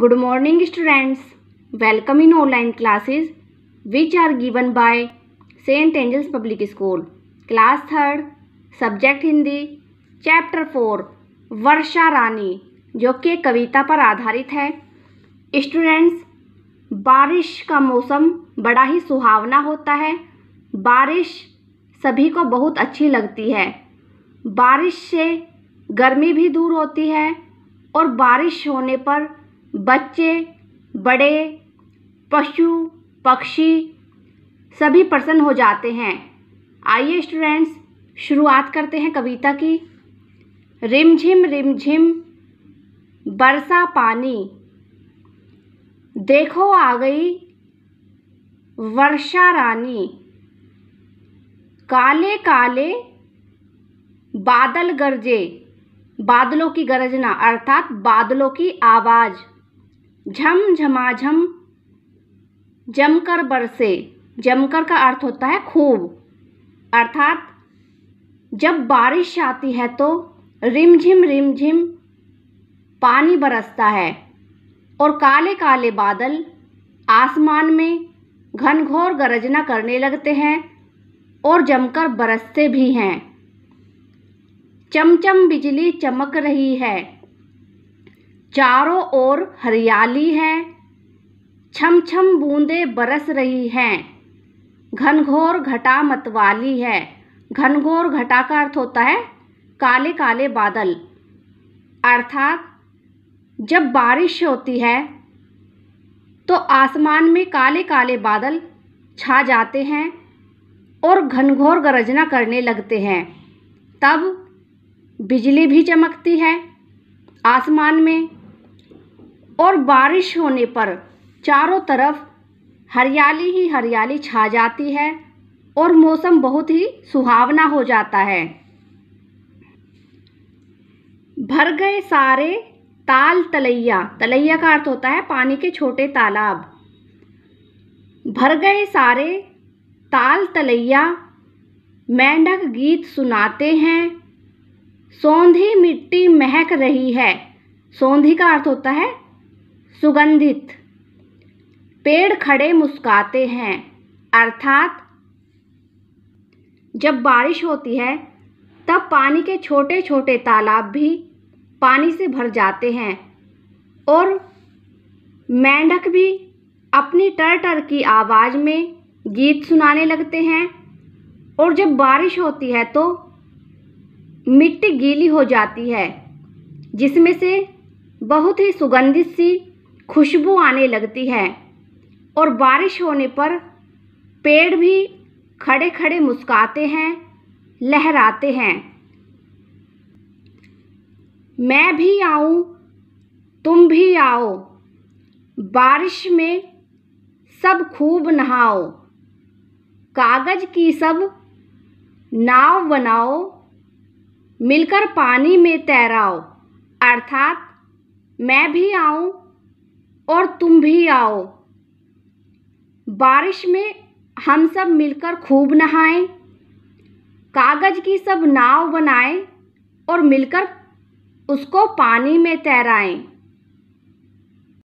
good morning students welcome in online classes which are given by Saint Angels Public School class third subject Hindi chapter four Varsha Rani जो कि कविता पर आधारित है students बारिश का मौसम बड़ा ही सुहावना होता है बारिश सभी को बहुत अच्छी लगती है बारिश से गर्मी भी दूर होती है और बारिश होने पर बच्चे बड़े पशु पक्षी सभी प्रसन्न हो जाते हैं आइए स्टूडेंट्स शुरुआत करते हैं कविता की रिमझिम रिमझिम बरसा पानी देखो आ गई वर्षा रानी काले काले बादल गरजे बादलों की गरजना अर्थात बादलों की आवाज़ झम झमाझम जमकर बरसे जमकर का अर्थ होता है खूब अर्थात जब बारिश आती है तो रिमझिम रिमझिम पानी बरसता है और काले काले बादल आसमान में घनघोर गरजना करने लगते हैं और जमकर बरसते भी हैं चमचम बिजली चमक रही है चारों ओर हरियाली है छम छम बूंदे बरस रही हैं घनघोर घटा मतवाली है घनघोर घटा का अर्थ होता है काले काले बादल अर्थात जब बारिश होती है तो आसमान में काले काले बादल छा जाते हैं और घनघोर गरजना करने लगते हैं तब बिजली भी चमकती है आसमान में और बारिश होने पर चारों तरफ हरियाली ही हरियाली छा जाती है और मौसम बहुत ही सुहावना हो जाता है भर गए सारे ताल तलैया तलैया का अर्थ होता है पानी के छोटे तालाब भर गए सारे ताल तलैया मेंढक गीत सुनाते हैं सौंधी मिट्टी महक रही है सौंधी का अर्थ होता है सुगंधित पेड़ खड़े मुस्काते हैं अर्थात जब बारिश होती है तब पानी के छोटे छोटे तालाब भी पानी से भर जाते हैं और मेंढक भी अपनी टर टर की आवाज़ में गीत सुनाने लगते हैं और जब बारिश होती है तो मिट्टी गीली हो जाती है जिसमें से बहुत ही सुगंधित सी खुशबू आने लगती है और बारिश होने पर पेड़ भी खड़े खड़े मुस्काते हैं लहराते हैं मैं भी आऊँ तुम भी आओ बारिश में सब खूब नहाओ कागज की सब नाव बनाओ मिलकर पानी में तैराओ अर्थात मैं भी आऊँ और तुम भी आओ बारिश में हम सब मिलकर खूब नहाएं कागज की सब नाव बनाएं और मिलकर उसको पानी में तैराएं